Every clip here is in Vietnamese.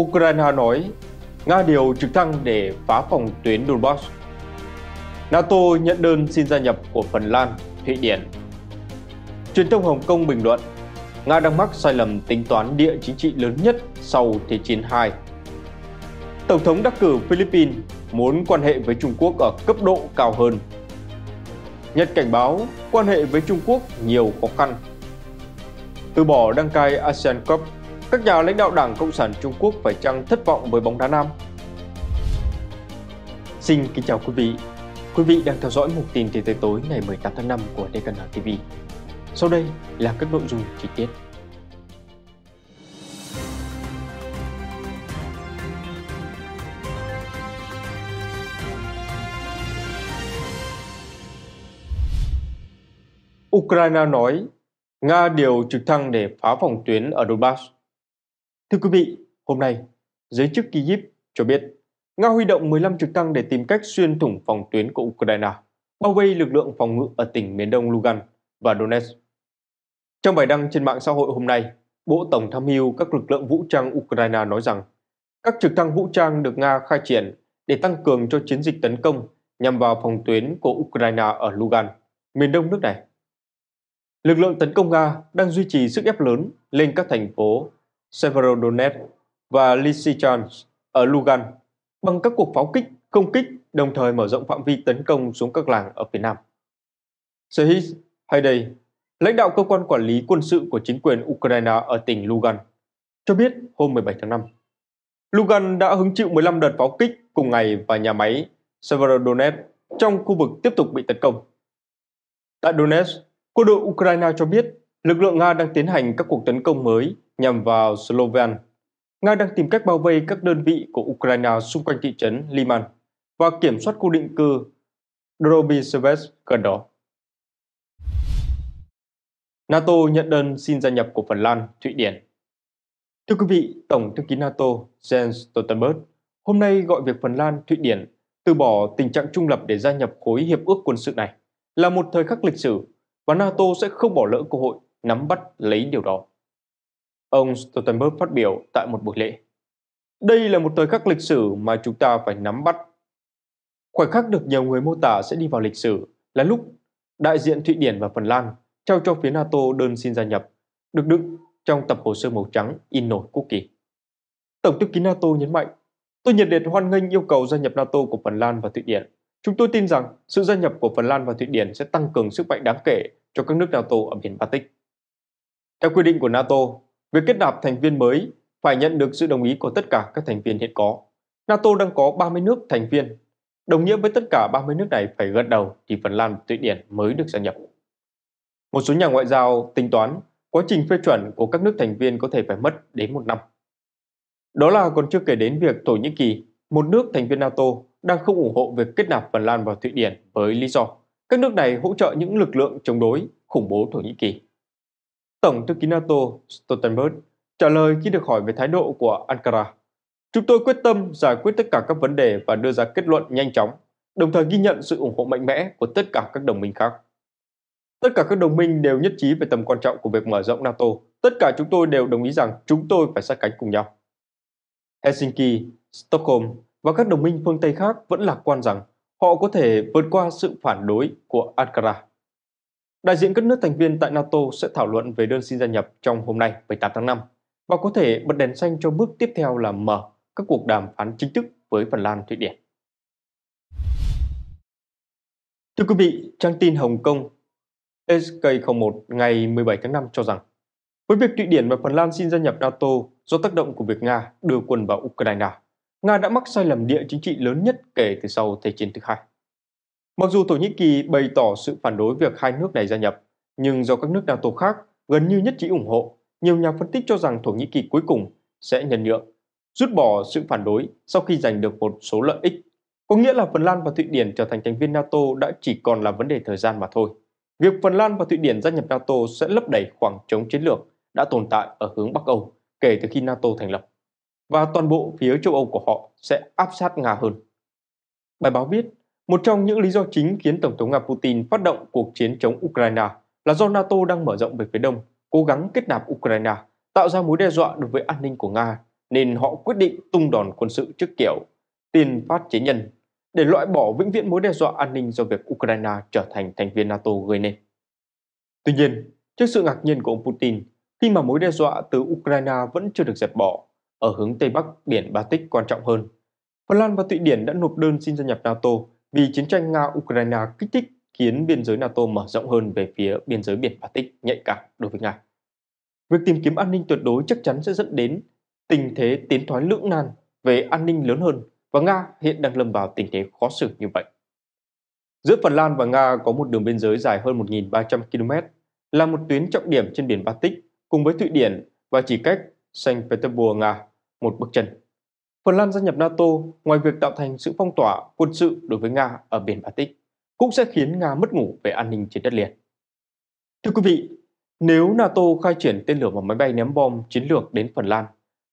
Ukraine nói Nga điều trực thăng để phá phòng tuyến Donbass. NATO nhận đơn xin gia nhập của Phần Lan, Thụy Điển. Truyền thông Hồng Kông bình luận Nga đang mắc sai lầm tính toán địa chính trị lớn nhất sau Thế chiến II. Tổng thống đắc cử Philippines muốn quan hệ với Trung Quốc ở cấp độ cao hơn. Nhật cảnh báo quan hệ với Trung Quốc nhiều khó khăn. Từ bỏ đăng cai ASEAN Cup các nhà lãnh đạo Đảng Cộng sản Trung Quốc phải chăng thất vọng với bóng đá nam? Xin kính chào quý vị. Quý vị đang theo dõi mục tin thế giới tối ngày 18 tháng 5 của DKN TV. Sau đây là các nội dung chi tiết. Ukraine nói Nga điều trực thăng để phá phòng tuyến ở Donbass. Thưa quý vị, hôm nay, giới chức Kyiv cho biết Nga huy động 15 trực thăng để tìm cách xuyên thủng phòng tuyến của Ukraine, bao vây lực lượng phòng ngự ở tỉnh miền đông Lugan và Donetsk. Trong bài đăng trên mạng xã hội hôm nay, Bộ Tổng tham mưu các lực lượng vũ trang Ukraine nói rằng các trực thăng vũ trang được Nga khai triển để tăng cường cho chiến dịch tấn công nhằm vào phòng tuyến của Ukraine ở Lugan, miền đông nước này. Lực lượng tấn công Nga đang duy trì sức ép lớn lên các thành phố Severodonetsk và Lysychansk ở Lugan bằng các cuộc pháo kích, không kích đồng thời mở rộng phạm vi tấn công xuống các làng ở phía nam. Sehis Hayday, lãnh đạo cơ quan quản lý quân sự của chính quyền Ukraine ở tỉnh Lugan, cho biết hôm 17 tháng 5, Lugan đã hứng chịu 15 đợt pháo kích cùng ngày và nhà máy Severodonetsk trong khu vực tiếp tục bị tấn công. Tại Donetsk, quân đội Ukraine cho biết lực lượng Nga đang tiến hành các cuộc tấn công mới nhằm vào Sloven. Nga đang tìm cách bao vây các đơn vị của Ukraine xung quanh thị trấn Liman và kiểm soát khu định cư Drobiseves gần đó. NATO nhận đơn xin gia nhập của Phần Lan, Thụy Điển. Thưa quý vị, Tổng thư ký NATO Jens Stoltenberg hôm nay gọi việc Phần Lan, Thụy Điển từ bỏ tình trạng trung lập để gia nhập khối hiệp ước quân sự này là một thời khắc lịch sử và NATO sẽ không bỏ lỡ cơ hội nắm bắt lấy điều đó. Ông Stoltenberg phát biểu tại một buổi lễ. Đây là một thời khắc lịch sử mà chúng ta phải nắm bắt. Khoảnh khắc được nhiều người mô tả sẽ đi vào lịch sử là lúc đại diện Thụy Điển và Phần Lan trao cho phía NATO đơn xin gia nhập, được đựng trong tập hồ sơ màu trắng in nổi quốc kỳ. Tổng thư ký NATO nhấn mạnh, tôi nhiệt liệt hoan nghênh yêu cầu gia nhập NATO của Phần Lan và Thụy Điển. Chúng tôi tin rằng sự gia nhập của Phần Lan và Thụy Điển sẽ tăng cường sức mạnh đáng kể cho các nước NATO ở biển Baltic. Theo quy định của NATO, Việc kết nạp thành viên mới phải nhận được sự đồng ý của tất cả các thành viên hiện có. NATO đang có 30 nước thành viên, đồng nghĩa với tất cả 30 nước này phải gật đầu thì Phần Lan và Thụy Điển mới được gia nhập. Một số nhà ngoại giao tính toán quá trình phê chuẩn của các nước thành viên có thể phải mất đến một năm. Đó là còn chưa kể đến việc Thổ Nhĩ Kỳ, một nước thành viên NATO, đang không ủng hộ việc kết nạp Phần Lan và Thụy Điển với lý do các nước này hỗ trợ những lực lượng chống đối khủng bố Thổ Nhĩ Kỳ. Tổng thư ký NATO Stoltenberg trả lời khi được hỏi về thái độ của Ankara. Chúng tôi quyết tâm giải quyết tất cả các vấn đề và đưa ra kết luận nhanh chóng, đồng thời ghi nhận sự ủng hộ mạnh mẽ của tất cả các đồng minh khác. Tất cả các đồng minh đều nhất trí về tầm quan trọng của việc mở rộng NATO. Tất cả chúng tôi đều đồng ý rằng chúng tôi phải sát cánh cùng nhau. Helsinki, Stockholm và các đồng minh phương Tây khác vẫn lạc quan rằng họ có thể vượt qua sự phản đối của Ankara. Đại diện các nước thành viên tại NATO sẽ thảo luận về đơn xin gia nhập trong hôm nay 18 tháng 5 và có thể bật đèn xanh cho bước tiếp theo là mở các cuộc đàm phán chính thức với Phần Lan, Thụy Điển. Thưa quý vị, trang tin Hồng Kông SK01 ngày 17 tháng 5 cho rằng với việc Thụy Điển và Phần Lan xin gia nhập NATO do tác động của việc Nga đưa quân vào Ukraine, Nga đã mắc sai lầm địa chính trị lớn nhất kể từ sau Thế chiến thứ hai. Mặc dù Thổ Nhĩ Kỳ bày tỏ sự phản đối việc hai nước này gia nhập, nhưng do các nước NATO khác gần như nhất trí ủng hộ, nhiều nhà phân tích cho rằng Thổ Nhĩ Kỳ cuối cùng sẽ nhân nhượng, rút bỏ sự phản đối sau khi giành được một số lợi ích. Có nghĩa là Phần Lan và Thụy Điển trở thành thành viên NATO đã chỉ còn là vấn đề thời gian mà thôi. Việc Phần Lan và Thụy Điển gia nhập NATO sẽ lấp đầy khoảng trống chiến lược đã tồn tại ở hướng Bắc Âu kể từ khi NATO thành lập. Và toàn bộ phía châu Âu của họ sẽ áp sát Nga hơn. Bài báo viết một trong những lý do chính khiến Tổng thống Nga Putin phát động cuộc chiến chống Ukraine là do NATO đang mở rộng về phía đông, cố gắng kết nạp Ukraine, tạo ra mối đe dọa đối với an ninh của Nga, nên họ quyết định tung đòn quân sự trước kiểu tiền phát chế nhân để loại bỏ vĩnh viễn mối đe dọa an ninh do việc Ukraine trở thành thành viên NATO gây nên. Tuy nhiên, trước sự ngạc nhiên của ông Putin, khi mà mối đe dọa từ Ukraine vẫn chưa được dẹp bỏ, ở hướng Tây Bắc biển Baltic quan trọng hơn, Phần Lan và Thụy Điển đã nộp đơn xin gia nhập NATO vì chiến tranh Nga-Ukraine kích thích khiến biên giới NATO mở rộng hơn về phía biên giới biển Baltic nhạy cảm đối với Nga. Việc tìm kiếm an ninh tuyệt đối chắc chắn sẽ dẫn đến tình thế tiến thoái lưỡng nan về an ninh lớn hơn và Nga hiện đang lâm vào tình thế khó xử như vậy. Giữa Phần Lan và Nga có một đường biên giới dài hơn 1.300 km, là một tuyến trọng điểm trên biển Baltic cùng với Thụy Điển và chỉ cách Saint Petersburg, Nga, một bước chân Phần Lan gia nhập NATO, ngoài việc tạo thành sự phong tỏa quân sự đối với Nga ở biển Baltic, cũng sẽ khiến Nga mất ngủ về an ninh trên đất liền. Thưa quý vị, nếu NATO khai triển tên lửa và máy bay ném bom chiến lược đến Phần Lan,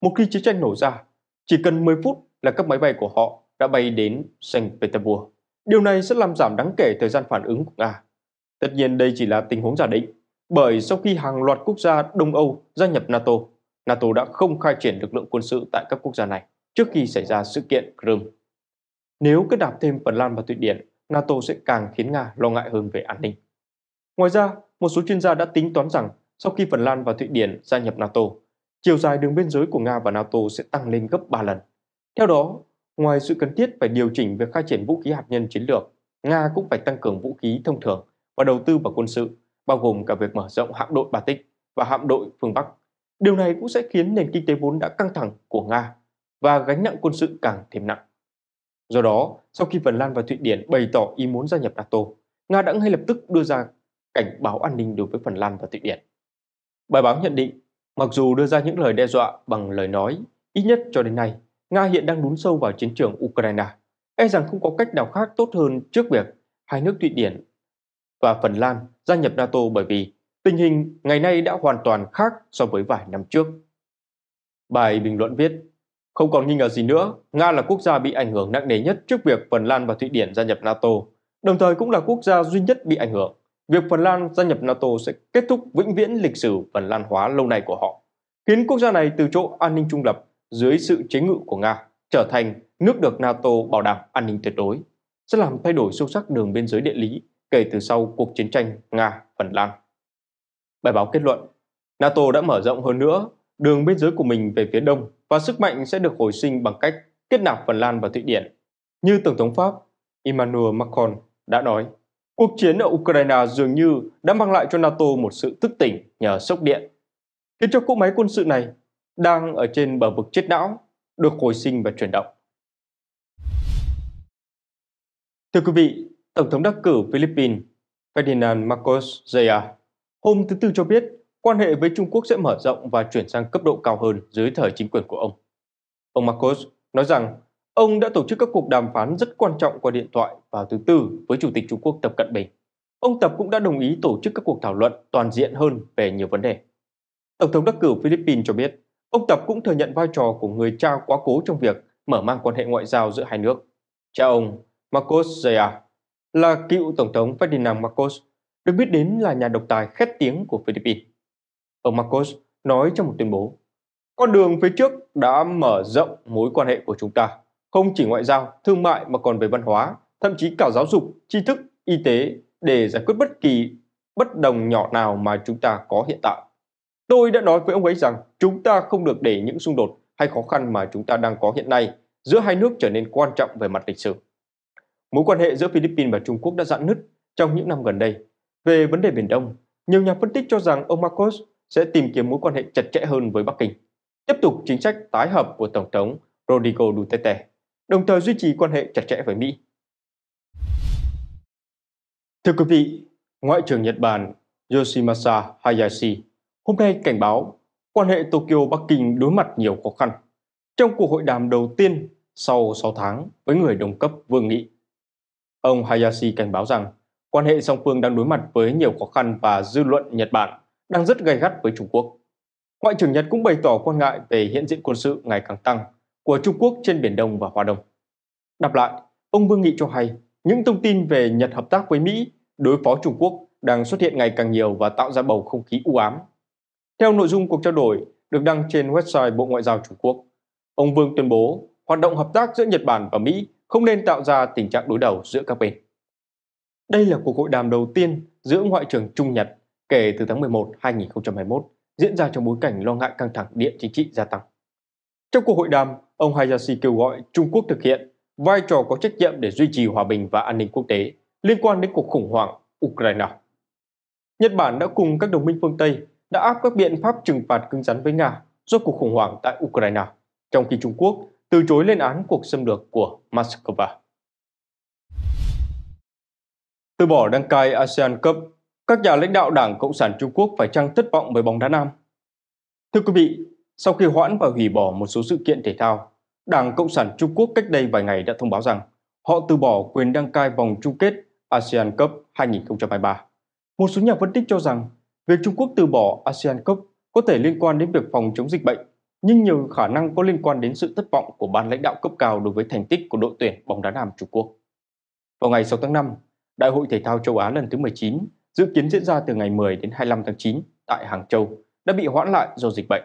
một khi chiến tranh nổ ra, chỉ cần 10 phút là các máy bay của họ đã bay đến Saint Petersburg. Điều này sẽ làm giảm đáng kể thời gian phản ứng của Nga. Tất nhiên đây chỉ là tình huống giả định, bởi sau khi hàng loạt quốc gia Đông Âu gia nhập NATO, NATO đã không khai triển lực lượng quân sự tại các quốc gia này trước khi xảy ra sự kiện Crimea. Nếu kết nạp thêm Phần Lan và Thụy Điển, NATO sẽ càng khiến Nga lo ngại hơn về an ninh. Ngoài ra, một số chuyên gia đã tính toán rằng sau khi Phần Lan và Thụy Điển gia nhập NATO, chiều dài đường biên giới của Nga và NATO sẽ tăng lên gấp 3 lần. Theo đó, ngoài sự cần thiết phải điều chỉnh việc khai triển vũ khí hạt nhân chiến lược, Nga cũng phải tăng cường vũ khí thông thường và đầu tư vào quân sự, bao gồm cả việc mở rộng hạm đội Baltic và hạm đội phương Bắc. Điều này cũng sẽ khiến nền kinh tế vốn đã căng thẳng của Nga và gánh nặng quân sự càng thêm nặng. Do đó, sau khi Phần Lan và Thụy Điển bày tỏ ý muốn gia nhập NATO, Nga đã ngay lập tức đưa ra cảnh báo an ninh đối với Phần Lan và Thụy Điển. Bài báo nhận định, mặc dù đưa ra những lời đe dọa bằng lời nói, ít nhất cho đến nay, Nga hiện đang lún sâu vào chiến trường Ukraine, e rằng không có cách nào khác tốt hơn trước việc hai nước Thụy Điển và Phần Lan gia nhập NATO bởi vì tình hình ngày nay đã hoàn toàn khác so với vài năm trước. Bài bình luận viết, không còn nghi ngờ gì nữa, Nga là quốc gia bị ảnh hưởng nặng nề nhất trước việc Phần Lan và Thụy Điển gia nhập NATO, đồng thời cũng là quốc gia duy nhất bị ảnh hưởng. Việc Phần Lan gia nhập NATO sẽ kết thúc vĩnh viễn lịch sử Phần Lan hóa lâu nay của họ, khiến quốc gia này từ chỗ an ninh trung lập dưới sự chế ngự của Nga trở thành nước được NATO bảo đảm an ninh tuyệt đối, sẽ làm thay đổi sâu sắc đường biên giới địa lý kể từ sau cuộc chiến tranh Nga-Phần Lan. Bài báo kết luận, NATO đã mở rộng hơn nữa đường biên giới của mình về phía đông và sức mạnh sẽ được hồi sinh bằng cách kết nạp Phần Lan và Thụy Điển. Như Tổng thống Pháp Emmanuel Macron đã nói, cuộc chiến ở Ukraine dường như đã mang lại cho NATO một sự thức tỉnh nhờ sốc điện, khiến cho cỗ máy quân sự này đang ở trên bờ vực chết não được hồi sinh và chuyển động. Thưa quý vị, Tổng thống đắc cử Philippines Ferdinand Marcos Jr. hôm thứ Tư cho biết quan hệ với Trung Quốc sẽ mở rộng và chuyển sang cấp độ cao hơn dưới thời chính quyền của ông. Ông Marcos nói rằng ông đã tổ chức các cuộc đàm phán rất quan trọng qua điện thoại vào thứ Tư với Chủ tịch Trung Quốc Tập Cận Bình. Ông Tập cũng đã đồng ý tổ chức các cuộc thảo luận toàn diện hơn về nhiều vấn đề. Tổng thống đắc cử Philippines cho biết, ông Tập cũng thừa nhận vai trò của người cha quá cố trong việc mở mang quan hệ ngoại giao giữa hai nước. Cha ông, Marcos Jr., là cựu Tổng thống Ferdinand Marcos, được biết đến là nhà độc tài khét tiếng của Philippines. Ông Marcos nói trong một tuyên bố. Con đường phía trước đã mở rộng mối quan hệ của chúng ta, không chỉ ngoại giao, thương mại mà còn về văn hóa, thậm chí cả giáo dục, tri thức, y tế để giải quyết bất kỳ bất đồng nhỏ nào mà chúng ta có hiện tại. Tôi đã nói với ông ấy rằng chúng ta không được để những xung đột hay khó khăn mà chúng ta đang có hiện nay giữa hai nước trở nên quan trọng về mặt lịch sử. Mối quan hệ giữa Philippines và Trung Quốc đã dạn nứt trong những năm gần đây. Về vấn đề Biển Đông, nhiều nhà phân tích cho rằng ông Marcos sẽ tìm kiếm mối quan hệ chặt chẽ hơn với Bắc Kinh, tiếp tục chính sách tái hợp của Tổng thống Rodrigo Duterte, đồng thời duy trì quan hệ chặt chẽ với Mỹ. Thưa quý vị, Ngoại trưởng Nhật Bản Yoshimasa Hayashi hôm nay cảnh báo quan hệ Tokyo-Bắc Kinh đối mặt nhiều khó khăn trong cuộc hội đàm đầu tiên sau 6 tháng với người đồng cấp Vương Nghị. Ông Hayashi cảnh báo rằng quan hệ song phương đang đối mặt với nhiều khó khăn và dư luận Nhật Bản đang rất gay gắt với Trung Quốc. Ngoại trưởng Nhật cũng bày tỏ quan ngại về hiện diện quân sự ngày càng tăng của Trung Quốc trên Biển Đông và Hoa Đông. Đáp lại, ông Vương Nghị cho hay những thông tin về Nhật hợp tác với Mỹ đối phó Trung Quốc đang xuất hiện ngày càng nhiều và tạo ra bầu không khí u ám. Theo nội dung cuộc trao đổi được đăng trên website Bộ Ngoại giao Trung Quốc, ông Vương tuyên bố hoạt động hợp tác giữa Nhật Bản và Mỹ không nên tạo ra tình trạng đối đầu giữa các bên. Đây là cuộc hội đàm đầu tiên giữa Ngoại trưởng Trung Nhật kể từ tháng 11 2021 diễn ra trong bối cảnh lo ngại căng thẳng địa chính trị gia tăng. Trong cuộc hội đàm, ông Hayashi kêu gọi Trung Quốc thực hiện vai trò có trách nhiệm để duy trì hòa bình và an ninh quốc tế liên quan đến cuộc khủng hoảng Ukraine. Nhật Bản đã cùng các đồng minh phương Tây đã áp các biện pháp trừng phạt cứng rắn với Nga do cuộc khủng hoảng tại Ukraine, trong khi Trung Quốc từ chối lên án cuộc xâm lược của Moscow. Từ bỏ đăng cai ASEAN Cup các nhà lãnh đạo Đảng Cộng sản Trung Quốc phải chăng thất vọng với bóng đá nam? Thưa quý vị, sau khi hoãn và hủy bỏ một số sự kiện thể thao, Đảng Cộng sản Trung Quốc cách đây vài ngày đã thông báo rằng họ từ bỏ quyền đăng cai vòng chung kết ASEAN Cup 2023. Một số nhà phân tích cho rằng việc Trung Quốc từ bỏ ASEAN Cup có thể liên quan đến việc phòng chống dịch bệnh, nhưng nhiều khả năng có liên quan đến sự thất vọng của ban lãnh đạo cấp cao đối với thành tích của đội tuyển bóng đá nam Trung Quốc. Vào ngày 6 tháng 5, Đại hội thể thao châu Á lần thứ 19 dự kiến diễn ra từ ngày 10 đến 25 tháng 9 tại Hàng Châu đã bị hoãn lại do dịch bệnh.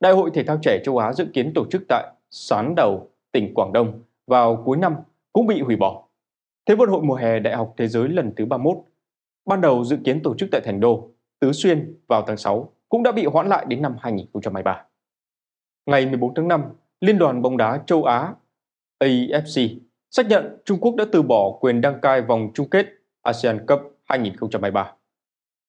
Đại hội thể thao trẻ châu Á dự kiến tổ chức tại Sán Đầu, tỉnh Quảng Đông vào cuối năm cũng bị hủy bỏ. Thế vận hội mùa hè Đại học Thế giới lần thứ 31, ban đầu dự kiến tổ chức tại Thành Đô, Tứ Xuyên vào tháng 6 cũng đã bị hoãn lại đến năm 2023. Ngày 14 tháng 5, Liên đoàn bóng đá châu Á AFC xác nhận Trung Quốc đã từ bỏ quyền đăng cai vòng chung kết ASEAN Cup 2023.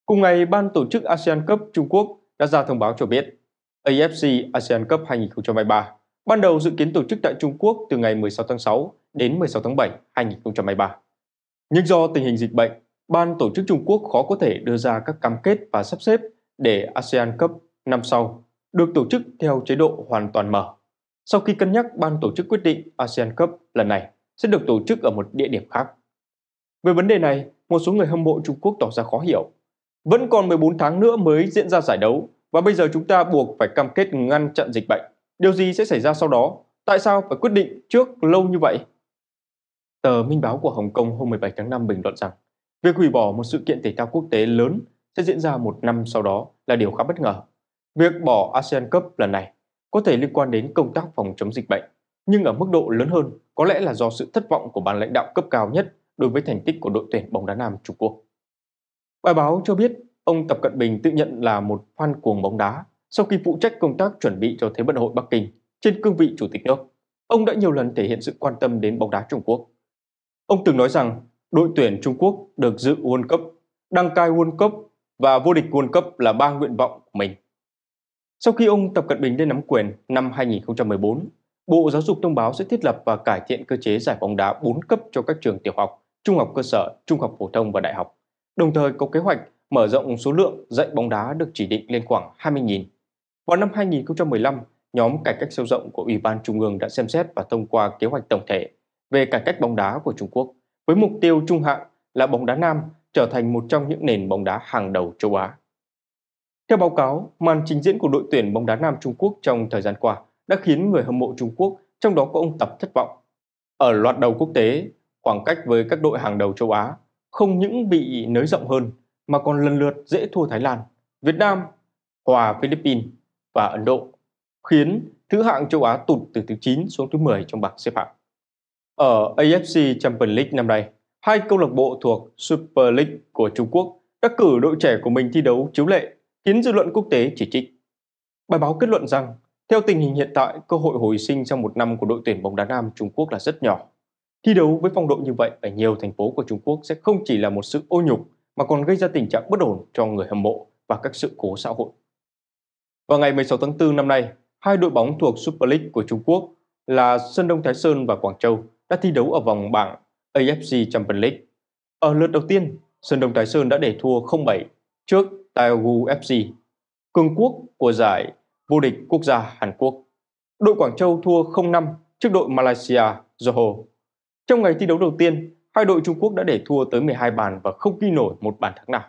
Cùng ngày, Ban tổ chức ASEAN Cup Trung Quốc đã ra thông báo cho biết AFC ASEAN Cup 2023 ban đầu dự kiến tổ chức tại Trung Quốc từ ngày 16 tháng 6 đến 16 tháng 7 2023. Nhưng do tình hình dịch bệnh, ban tổ chức Trung Quốc khó có thể đưa ra các cam kết và sắp xếp để ASEAN Cup năm sau được tổ chức theo chế độ hoàn toàn mở. Sau khi cân nhắc, ban tổ chức quyết định ASEAN Cup lần này sẽ được tổ chức ở một địa điểm khác. Về vấn đề này, một số người hâm mộ Trung Quốc tỏ ra khó hiểu. Vẫn còn 14 tháng nữa mới diễn ra giải đấu và bây giờ chúng ta buộc phải cam kết ngăn chặn dịch bệnh. Điều gì sẽ xảy ra sau đó? Tại sao phải quyết định trước lâu như vậy? Tờ Minh Báo của Hồng Kông hôm 17 tháng 5 bình luận rằng việc hủy bỏ một sự kiện thể thao quốc tế lớn sẽ diễn ra một năm sau đó là điều khá bất ngờ. Việc bỏ ASEAN Cup lần này có thể liên quan đến công tác phòng chống dịch bệnh, nhưng ở mức độ lớn hơn có lẽ là do sự thất vọng của ban lãnh đạo cấp cao nhất đối với thành tích của đội tuyển bóng đá nam Trung Quốc. Bài báo cho biết ông Tập Cận Bình tự nhận là một fan cuồng bóng đá sau khi phụ trách công tác chuẩn bị cho Thế vận hội Bắc Kinh trên cương vị chủ tịch nước. Ông đã nhiều lần thể hiện sự quan tâm đến bóng đá Trung Quốc. Ông từng nói rằng đội tuyển Trung Quốc được dự World Cup, đăng cai World Cup và vô địch World Cup là ba nguyện vọng của mình. Sau khi ông Tập Cận Bình lên nắm quyền năm 2014, Bộ Giáo dục thông báo sẽ thiết lập và cải thiện cơ chế giải bóng đá 4 cấp cho các trường tiểu học trung học cơ sở, trung học phổ thông và đại học. Đồng thời có kế hoạch mở rộng số lượng dạy bóng đá được chỉ định lên khoảng 20.000. Vào năm 2015, nhóm cải cách sâu rộng của Ủy ban Trung ương đã xem xét và thông qua kế hoạch tổng thể về cải cách bóng đá của Trung Quốc với mục tiêu trung hạn là bóng đá nam trở thành một trong những nền bóng đá hàng đầu châu Á. Theo báo cáo, màn trình diễn của đội tuyển bóng đá nam Trung Quốc trong thời gian qua đã khiến người hâm mộ Trung Quốc, trong đó có ông Tập thất vọng. Ở loạt đầu quốc tế, khoảng cách với các đội hàng đầu châu Á không những bị nới rộng hơn mà còn lần lượt dễ thua Thái Lan, Việt Nam, hòa Philippines và Ấn Độ, khiến thứ hạng châu Á tụt từ thứ 9 xuống thứ 10 trong bảng xếp hạng. Ở AFC Champions League năm nay, hai câu lạc bộ thuộc Super League của Trung Quốc đã cử đội trẻ của mình thi đấu chiếu lệ, khiến dư luận quốc tế chỉ trích. Bài báo kết luận rằng, theo tình hình hiện tại, cơ hội hồi sinh trong một năm của đội tuyển bóng đá nam Trung Quốc là rất nhỏ Thi đấu với phong độ như vậy ở nhiều thành phố của Trung Quốc sẽ không chỉ là một sự ô nhục mà còn gây ra tình trạng bất ổn cho người hâm mộ và các sự cố xã hội. Vào ngày 16 tháng 4 năm nay, hai đội bóng thuộc Super League của Trung Quốc là Sơn Đông Thái Sơn và Quảng Châu đã thi đấu ở vòng bảng AFC Champions League. Ở lượt đầu tiên, Sơn Đông Thái Sơn đã để thua 0-7 trước Daegu FC, cường quốc của giải vô địch quốc gia Hàn Quốc. Đội Quảng Châu thua 0-5 trước đội Malaysia Johor. Trong ngày thi đấu đầu tiên, hai đội Trung Quốc đã để thua tới 12 bàn và không ghi nổi một bàn thắng nào.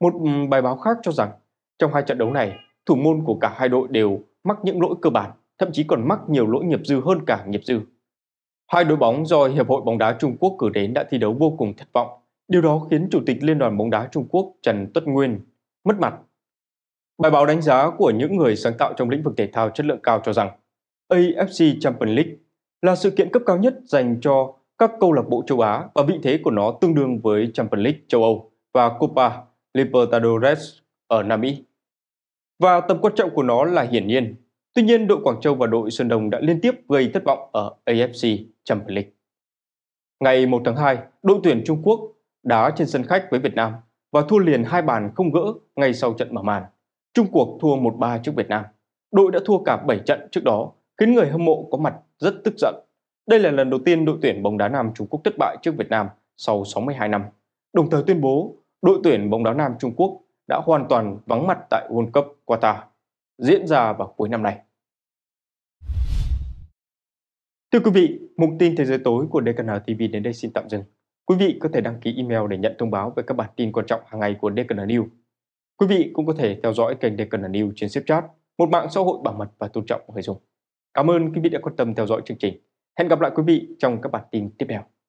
Một ừ, bài báo khác cho rằng, trong hai trận đấu này, thủ môn của cả hai đội đều mắc những lỗi cơ bản, thậm chí còn mắc nhiều lỗi nghiệp dư hơn cả nghiệp dư. Hai đội bóng do Hiệp hội bóng đá Trung Quốc cử đến đã thi đấu vô cùng thất vọng. Điều đó khiến Chủ tịch Liên đoàn bóng đá Trung Quốc Trần Tuất Nguyên mất mặt. Bài báo đánh giá của những người sáng tạo trong lĩnh vực thể thao chất lượng cao cho rằng AFC Champions League là sự kiện cấp cao nhất dành cho các câu lạc bộ châu Á và vị thế của nó tương đương với Champions League châu Âu và Copa Libertadores ở Nam Mỹ. Và tầm quan trọng của nó là hiển nhiên. Tuy nhiên, đội Quảng Châu và đội Sơn Đồng đã liên tiếp gây thất vọng ở AFC Champions League. Ngày 1 tháng 2, đội tuyển Trung Quốc đá trên sân khách với Việt Nam và thua liền hai bàn không gỡ ngay sau trận mở màn. Trung Quốc thua 1-3 trước Việt Nam. Đội đã thua cả 7 trận trước đó, khiến người hâm mộ có mặt rất tức giận. Đây là lần đầu tiên đội tuyển bóng đá nam Trung Quốc thất bại trước Việt Nam sau 62 năm. Đồng thời tuyên bố đội tuyển bóng đá nam Trung Quốc đã hoàn toàn vắng mặt tại World Cup Qatar diễn ra vào cuối năm nay. Thưa quý vị, mục tin thế giới tối của DKN TV đến đây xin tạm dừng. Quý vị có thể đăng ký email để nhận thông báo về các bản tin quan trọng hàng ngày của DKN News. Quý vị cũng có thể theo dõi kênh DKN News trên Snapchat, một mạng xã hội bảo mật và tôn trọng người dùng. Cảm ơn quý vị đã quan tâm theo dõi chương trình. Hẹn gặp lại quý vị trong các bản tin tiếp theo.